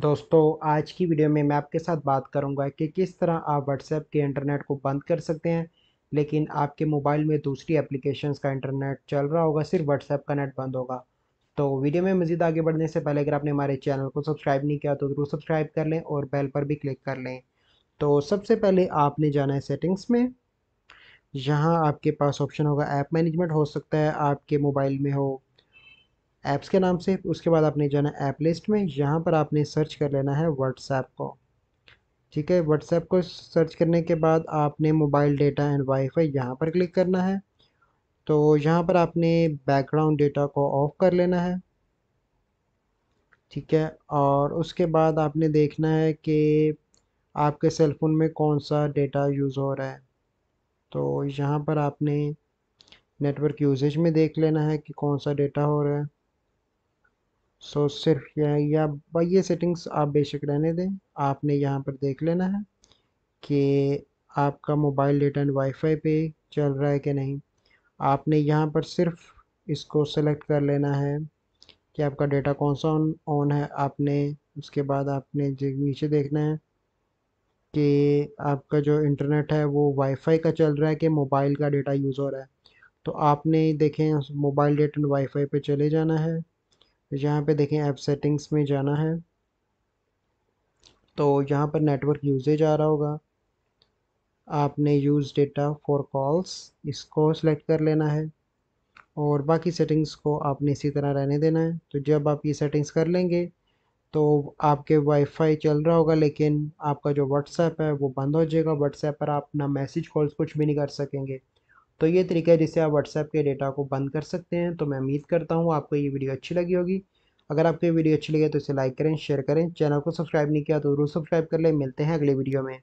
दोस्तों आज की वीडियो में मैं आपके साथ बात करूंगा कि किस तरह आप व्हाट्सएप के इंटरनेट को बंद कर सकते हैं लेकिन आपके मोबाइल में दूसरी एप्लीकेशंस का इंटरनेट चल रहा होगा सिर्फ व्हाट्सएप का नेट बंद होगा तो वीडियो में मज़ीद आगे बढ़ने से पहले अगर आपने हमारे चैनल को सब्सक्राइब नहीं किया तो ज़रूर सब्सक्राइब कर लें और बेल पर भी क्लिक कर लें तो सबसे पहले आपने जाना है सेटिंग्स में यहाँ आपके पास ऑप्शन होगा ऐप मैनेजमेंट हो सकता है आपके मोबाइल में हो ऐप्स के नाम से उसके बाद आपने जाना ऐप लिस्ट में यहाँ पर आपने सर्च कर लेना है व्हाट्सएप को ठीक है व्हाट्सएप को सर्च करने के बाद आपने मोबाइल डेटा एंड वाईफाई यहाँ पर क्लिक करना है तो यहाँ पर आपने बैकग्राउंड डेटा को ऑफ़ कर लेना है ठीक है और उसके बाद आपने देखना है कि आपके सेल फोन में कौन सा डेटा यूज़ हो रहा है तो यहाँ पर आपने नेटवर्क यूजेज में देख लेना है कि कौन सा डेटा हो रहा है सो so, सिर्फ यह या भाई ये सेटिंग्स आप बेशक रहने दें आपने यहाँ पर देख लेना है कि आपका मोबाइल डेटा एंड वाईफाई पे चल रहा है कि नहीं आपने यहाँ पर सिर्फ इसको सेलेक्ट कर लेना है कि आपका डेटा कौन सा ऑन ऑन है आपने उसके बाद आपने नीचे देखना है कि आपका जो इंटरनेट है वो वाईफाई का चल रहा है कि मोबाइल का डेटा यूज़ हो रहा है तो आपने देखें मोबाइल डेटा एंड वाईफाई पे चले जाना है यहाँ पे देखें ऐप सेटिंग्स में जाना है तो यहाँ पर नेटवर्क यूजेज आ रहा होगा आपने यूज़ डेटा फॉर कॉल्स इसको सेलेक्ट कर लेना है और बाकी सेटिंग्स को आपने इसी तरह रहने देना है तो जब आप ये सेटिंग्स कर लेंगे तो आपके वाईफाई चल रहा होगा लेकिन आपका जो व्हाट्सएप है वो बंद हो जाएगा व्हाट्सएप पर आप ना मैसेज कॉल्स कुछ भी नहीं कर सकेंगे तो ये तरीका है जिससे आप व्हाट्सएप के डेटा को बंद कर सकते हैं तो मैं उम्मीद करता हूँ आपको ये वीडियो अच्छी लगी होगी अगर आपको ये वीडियो अच्छी लगी तो इसे लाइक करें शेयर करें चैनल को सब्सक्राइब नहीं किया तो जरूर सब्सक्राइब कर लें मिलते हैं अगले वीडियो में